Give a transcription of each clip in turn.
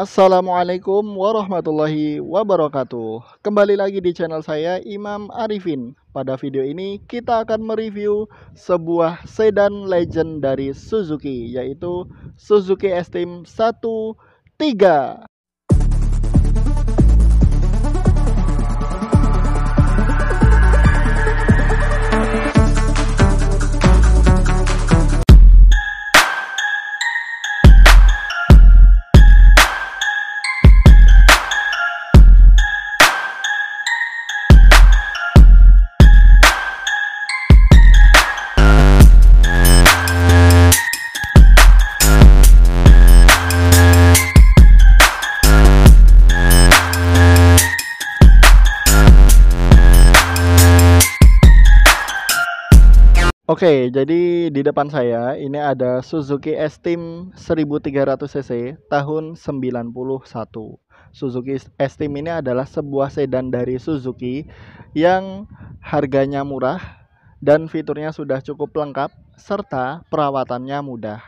Assalamualaikum warahmatullahi wabarakatuh Kembali lagi di channel saya Imam Arifin Pada video ini kita akan mereview sebuah sedan legend dari Suzuki Yaitu Suzuki Esteem 13 Oke, jadi di depan saya ini ada Suzuki Estim 1300cc tahun 91. Suzuki Estim ini adalah sebuah sedan dari Suzuki yang harganya murah dan fiturnya sudah cukup lengkap serta perawatannya mudah.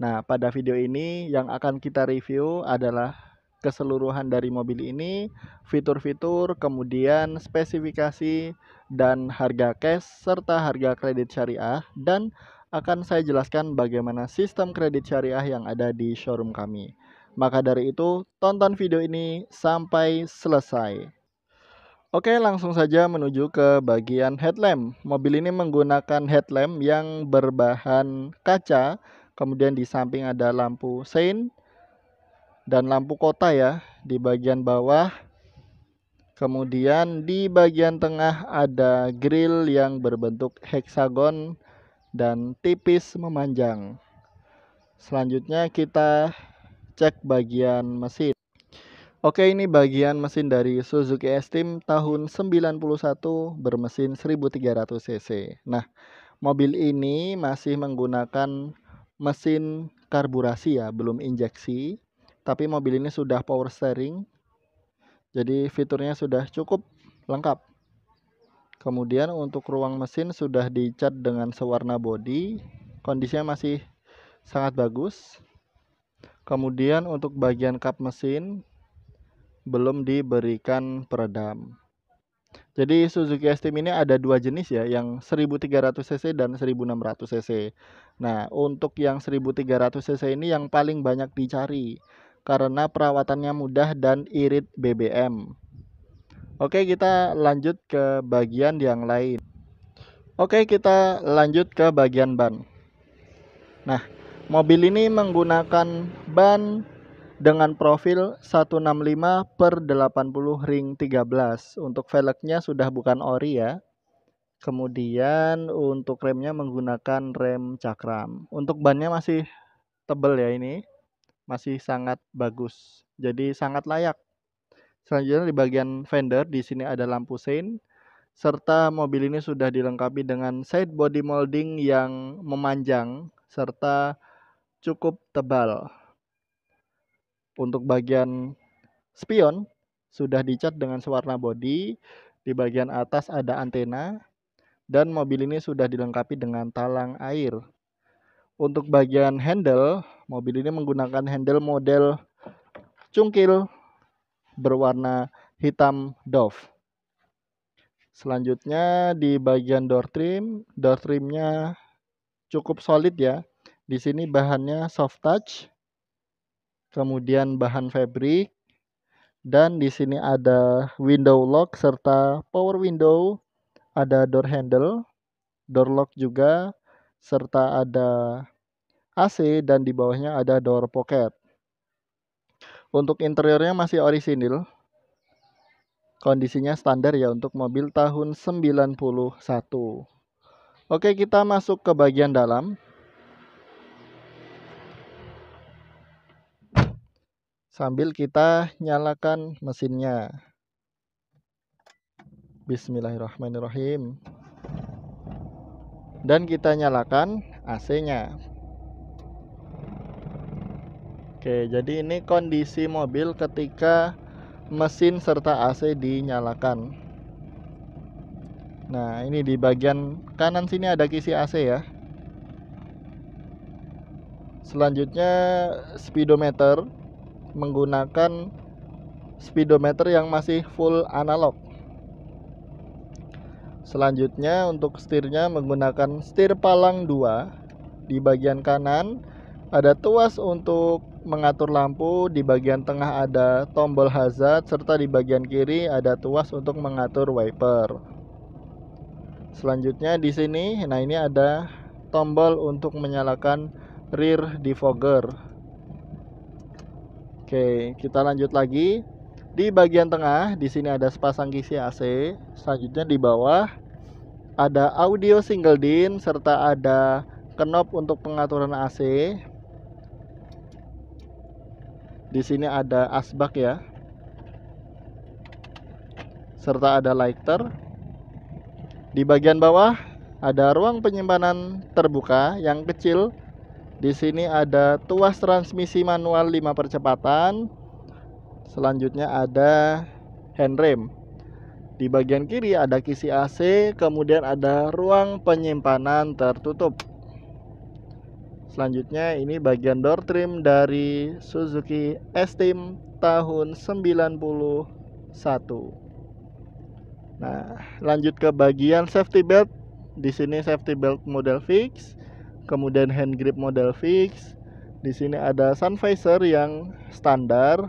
Nah, pada video ini yang akan kita review adalah keseluruhan dari mobil ini, fitur-fitur, kemudian spesifikasi dan harga cash serta harga kredit syariah dan akan saya jelaskan bagaimana sistem kredit syariah yang ada di showroom kami. Maka dari itu, tonton video ini sampai selesai. Oke, langsung saja menuju ke bagian headlamp. Mobil ini menggunakan headlamp yang berbahan kaca, kemudian di samping ada lampu sein, dan lampu kota ya di bagian bawah. Kemudian di bagian tengah ada grill yang berbentuk heksagon dan tipis memanjang. Selanjutnya kita cek bagian mesin. Oke, ini bagian mesin dari Suzuki Esteem tahun 91 bermesin 1300 cc. Nah, mobil ini masih menggunakan mesin karburasi ya, belum injeksi tapi mobil ini sudah power steering jadi fiturnya sudah cukup lengkap kemudian untuk ruang mesin sudah dicat dengan sewarna body kondisinya masih sangat bagus kemudian untuk bagian kap mesin belum diberikan peredam jadi Suzuki s ini ada dua jenis ya, yang 1300 cc dan 1600 cc. Nah, untuk yang 1300 cc ini yang paling banyak dicari karena perawatannya mudah dan irit BBM. Oke, kita lanjut ke bagian yang lain. Oke, kita lanjut ke bagian ban. Nah, mobil ini menggunakan ban dengan profil 165 per 80 ring 13. Untuk velgnya sudah bukan ori ya. Kemudian untuk remnya menggunakan rem cakram. Untuk bannya masih tebel ya ini masih sangat bagus. Jadi sangat layak. Selanjutnya di bagian fender di sini ada lampu sein serta mobil ini sudah dilengkapi dengan side body molding yang memanjang serta cukup tebal. Untuk bagian spion sudah dicat dengan sewarna body di bagian atas ada antena dan mobil ini sudah dilengkapi dengan talang air untuk bagian handle, mobil ini menggunakan handle model cungkil berwarna hitam Dove. Selanjutnya di bagian door trim, door trimnya cukup solid ya. Di sini bahannya soft touch, kemudian bahan fabric, dan di sini ada window lock serta power window, ada door handle, door lock juga, serta ada AC dan di bawahnya ada door pocket. Untuk interiornya masih orisinil. Kondisinya standar ya untuk mobil tahun 91. Oke, kita masuk ke bagian dalam. Sambil kita nyalakan mesinnya. Bismillahirrahmanirrahim dan kita nyalakan AC-nya. Oke, jadi ini kondisi mobil ketika mesin serta AC dinyalakan. Nah, ini di bagian kanan sini ada kisi AC ya. Selanjutnya speedometer menggunakan speedometer yang masih full analog. Selanjutnya untuk setirnya menggunakan setir palang 2 di bagian kanan ada tuas untuk mengatur lampu, di bagian tengah ada tombol hazard serta di bagian kiri ada tuas untuk mengatur wiper. Selanjutnya di sini nah ini ada tombol untuk menyalakan rear defogger. Oke, kita lanjut lagi. Di bagian tengah, di sini ada sepasang kisi AC. Selanjutnya di bawah ada audio single din serta ada knob untuk pengaturan AC. Di sini ada asbak ya. Serta ada lighter. Di bagian bawah ada ruang penyimpanan terbuka yang kecil di sini ada tuas transmisi manual 5 percepatan, Selanjutnya ada handrem. Di bagian kiri ada kisi AC, kemudian ada ruang penyimpanan tertutup. Selanjutnya ini bagian door trim dari Suzuki Esteem tahun 91. Nah, lanjut ke bagian safety belt. Di sini safety belt model fix, kemudian hand grip model fix. Di sini ada sun visor yang standar,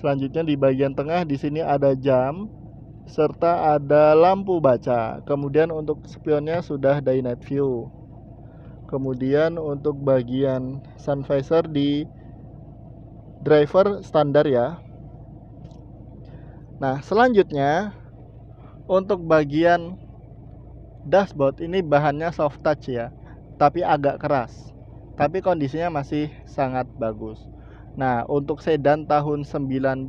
Selanjutnya di bagian tengah di sini ada jam serta ada lampu baca. Kemudian untuk spionnya sudah day night view. Kemudian untuk bagian sun visor di driver standar ya. Nah, selanjutnya untuk bagian dashboard ini bahannya soft touch ya, tapi agak keras. Tapi kondisinya masih sangat bagus. Nah, untuk sedan tahun 91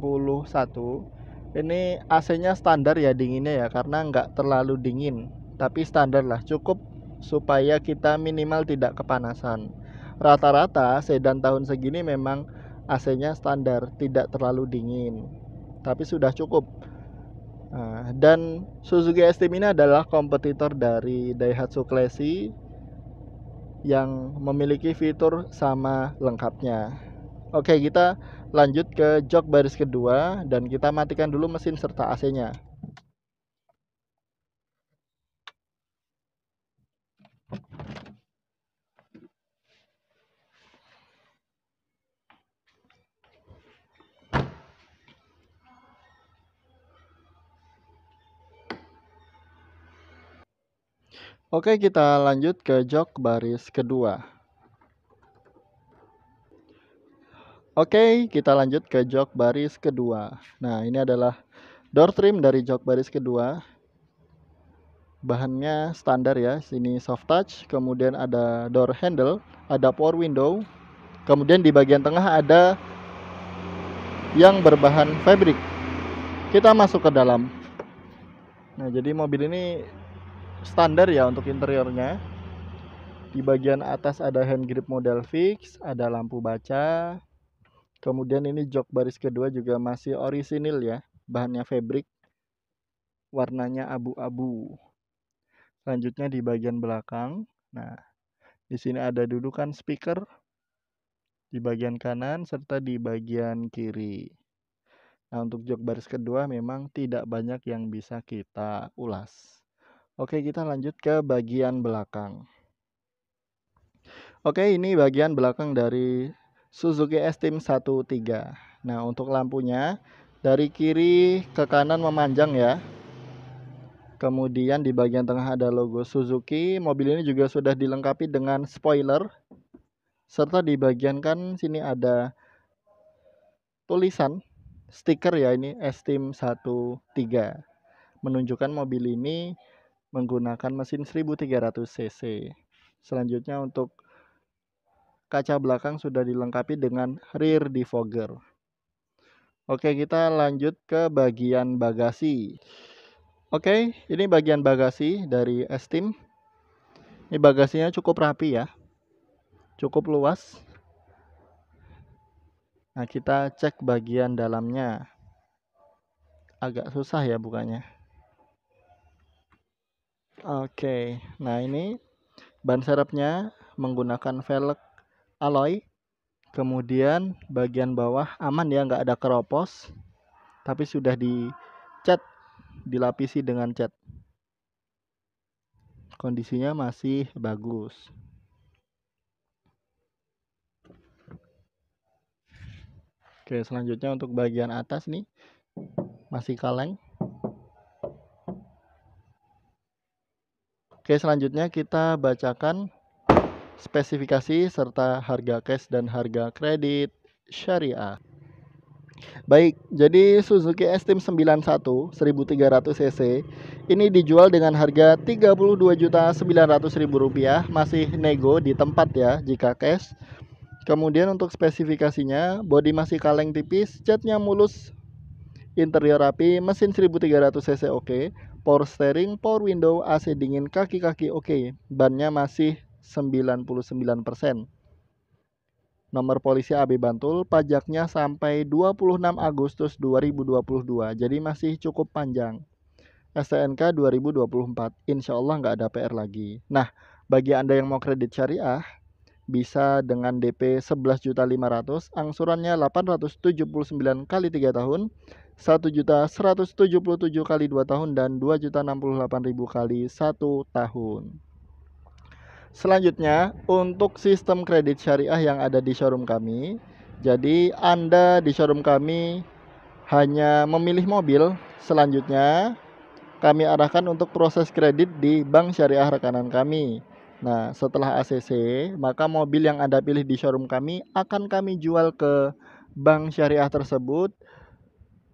ini AC-nya standar ya dinginnya ya karena nggak terlalu dingin, tapi standar lah cukup supaya kita minimal tidak kepanasan. Rata-rata sedan tahun segini memang AC-nya standar, tidak terlalu dingin, tapi sudah cukup. Nah, dan Suzuki ST ini adalah kompetitor dari Daihatsu Classy yang memiliki fitur sama lengkapnya. Oke, kita lanjut ke jok baris kedua dan kita matikan dulu mesin serta AC-nya. Oke, kita lanjut ke jok baris kedua. Oke, kita lanjut ke jok baris kedua. Nah, ini adalah door trim dari jok baris kedua. Bahannya standar ya. Sini soft touch, kemudian ada door handle, ada power window. Kemudian di bagian tengah ada yang berbahan fabric. Kita masuk ke dalam. Nah, jadi mobil ini standar ya untuk interiornya. Di bagian atas ada hand grip model fix, ada lampu baca, Kemudian ini jok baris kedua juga masih orisinil ya, bahannya fabric, warnanya abu-abu. Selanjutnya di bagian belakang, nah di sini ada dudukan speaker di bagian kanan serta di bagian kiri. Nah, untuk jok baris kedua memang tidak banyak yang bisa kita ulas. Oke, kita lanjut ke bagian belakang. Oke, ini bagian belakang dari Suzuki S-Team 13. Nah, untuk lampunya dari kiri ke kanan memanjang ya. Kemudian di bagian tengah ada logo Suzuki. Mobil ini juga sudah dilengkapi dengan spoiler. Serta di bagian kan sini ada tulisan stiker ya ini S-Team 13. Menunjukkan mobil ini menggunakan mesin 1300 cc. Selanjutnya untuk kaca belakang sudah dilengkapi dengan rear defogger. Oke, kita lanjut ke bagian bagasi. Oke, ini bagian bagasi dari Estim. Ini bagasinya cukup rapi ya. Cukup luas. Nah, kita cek bagian dalamnya. Agak susah ya bukannya. Oke, nah ini ban serepnya menggunakan velg alloy kemudian bagian bawah aman ya nggak ada keropos tapi sudah dicat dilapisi dengan cat kondisinya masih bagus oke selanjutnya untuk bagian atas nih masih kaleng oke selanjutnya kita bacakan spesifikasi serta harga cash dan harga kredit syariah. Baik, jadi Suzuki Estim 91 1300 cc ini dijual dengan harga Rp32.900.000 masih nego di tempat ya jika cash. Kemudian untuk spesifikasinya, bodi masih kaleng tipis, catnya mulus, interior rapi, mesin 1300 cc oke, okay, power steering, power window, AC dingin, kaki-kaki oke. Okay. Bannya masih 99%. Nomor polisi AB Bantul pajaknya sampai 26 Agustus 2022, jadi masih cukup panjang. STNK 2024, insya Allah nggak ada PR lagi. Nah, bagi Anda yang mau kredit syariah, bisa dengan DP 11.500, angsurannya 879 kali 3 tahun, 1.177 kali 2 tahun, dan 2.068.000 kali 1 tahun. Selanjutnya, untuk sistem kredit syariah yang ada di showroom kami, jadi Anda di showroom kami hanya memilih mobil, selanjutnya kami arahkan untuk proses kredit di bank syariah rekanan kami. Nah, setelah ACC, maka mobil yang Anda pilih di showroom kami akan kami jual ke bank syariah tersebut.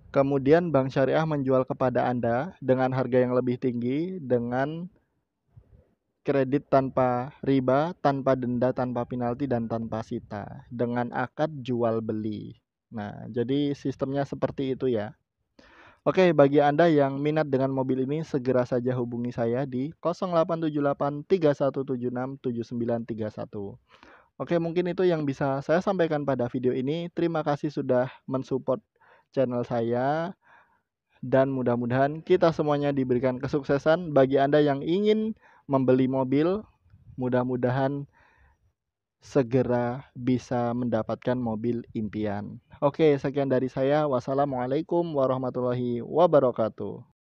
Kemudian bank syariah menjual kepada Anda dengan harga yang lebih tinggi dengan kredit tanpa riba, tanpa denda, tanpa penalti, dan tanpa sita dengan akad jual beli. Nah, jadi sistemnya seperti itu ya. Oke, bagi Anda yang minat dengan mobil ini, segera saja hubungi saya di 0878 3176 7931. Oke, mungkin itu yang bisa saya sampaikan pada video ini. Terima kasih sudah mensupport channel saya dan mudah-mudahan kita semuanya diberikan kesuksesan bagi Anda yang ingin membeli mobil, mudah-mudahan segera bisa mendapatkan mobil impian. Oke, sekian dari saya. Wassalamualaikum warahmatullahi wabarakatuh.